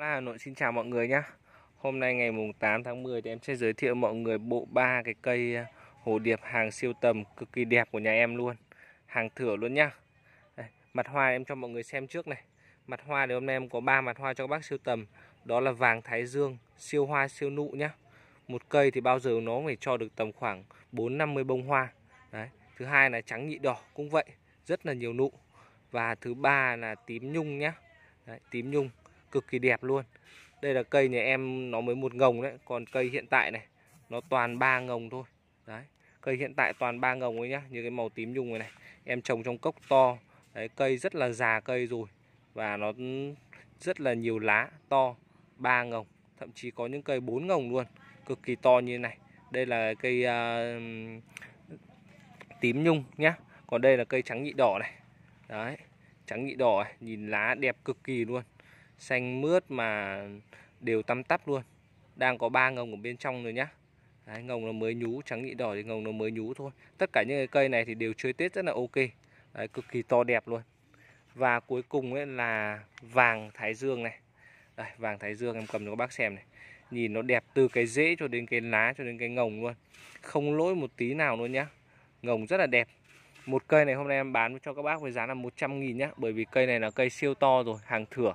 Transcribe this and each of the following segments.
là Hà Nội xin chào mọi người nhé Hôm nay ngày mùng 8 tháng 10 thì em sẽ giới thiệu mọi người bộ ba cái cây à, hồ điệp hàng siêu tầm cực kỳ đẹp của nhà em luôn Hàng thửa luôn nhá Đây, Mặt hoa em cho mọi người xem trước này Mặt hoa thì hôm nay em có ba mặt hoa cho các bác siêu tầm Đó là vàng thái dương, siêu hoa siêu nụ nhá Một cây thì bao giờ nó phải cho được tầm khoảng 4-50 bông hoa Đấy. Thứ hai là trắng nhị đỏ cũng vậy Rất là nhiều nụ Và thứ ba là tím nhung nhá Đấy, tím nhung cực kỳ đẹp luôn đây là cây nhà em nó mới một ngồng đấy còn cây hiện tại này nó toàn ba ngồng thôi đấy cây hiện tại toàn ba ngồng ấy nhá như cái màu tím nhung này này em trồng trong cốc to đấy cây rất là già cây rồi và nó rất là nhiều lá to ba ngồng thậm chí có những cây bốn ngồng luôn cực kỳ to như thế này đây là cây uh, tím nhung nhá còn đây là cây trắng nhị đỏ này đấy trắng nhị đỏ này. nhìn lá đẹp cực kỳ luôn xanh mướt mà đều tăm tắp luôn đang có ba ngồng ở bên trong rồi nhá Đấy, ngồng nó mới nhú trắng nhị đỏ thì ngồng nó mới nhú thôi tất cả những cái cây này thì đều chơi tết rất là ok Đấy, cực kỳ to đẹp luôn và cuối cùng ấy là vàng thái dương này Đây, vàng thái dương em cầm cho các bác xem này nhìn nó đẹp từ cái rễ cho đến cái lá cho đến cái ngồng luôn không lỗi một tí nào luôn nhá ngồng rất là đẹp một cây này hôm nay em bán cho các bác với giá là 100 nghìn nhá Bởi vì cây này là cây siêu to rồi Hàng thửa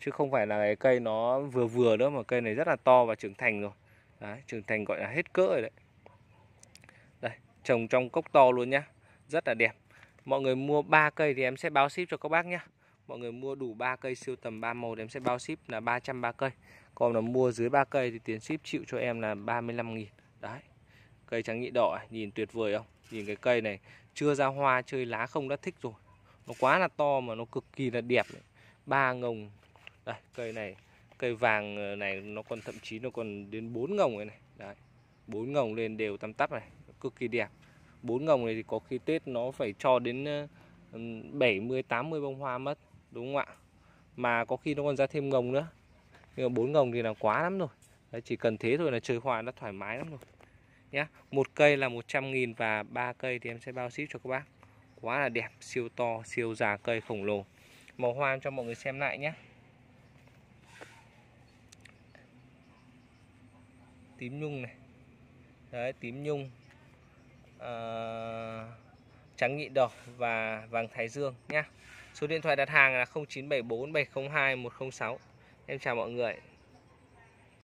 chứ không phải là cái cây nó vừa vừa nữa mà cây này rất là to và trưởng thành rồi đấy, trưởng thành gọi là hết cỡ rồi đấy đây trồng trong cốc to luôn nhá rất là đẹp mọi người mua 3 cây thì em sẽ báo ship cho các bác nhá mọi người mua đủ 3 cây siêu tầm 3 màu thì em sẽ báo ship là 300 3 cây còn là mua dưới 3 cây thì tiền ship chịu cho em là 35 nghìn đấy cây trắng nhị đỏ nhìn tuyệt vời không nhìn cái cây này chưa ra hoa chơi lá không đã thích rồi nó quá là to mà nó cực kỳ là đẹp ba ngồng đây cây này cây vàng ờ, này nó còn thậm chí nó còn đến 4 ngồng này đấy bốn ngồng lên đều tăm tắp này cực kỳ đẹp bốn ngồng này thì có khi Tết nó phải cho đến 70 ờ, 80 bông hoa mất đúng không ạ mà có khi nó còn ra thêm ngồng nữa nhưng mà bốn ngồng thì là quá lắm rồi Đấy, chỉ cần thế thôi là chơi hoa nó thoải mái lắm rồi nhé một cây là 100.000 và ba cây thì em sẽ bao ship cho các bác quá là đẹp siêu to siêu già cây khổng lồ màu hoa cho mọi người xem lại nhé tím nhung này đấy tím nhung à, trắng nhị đỏ và vàng thái dương nhá số điện thoại đặt hàng là 0974702106 em chào mọi người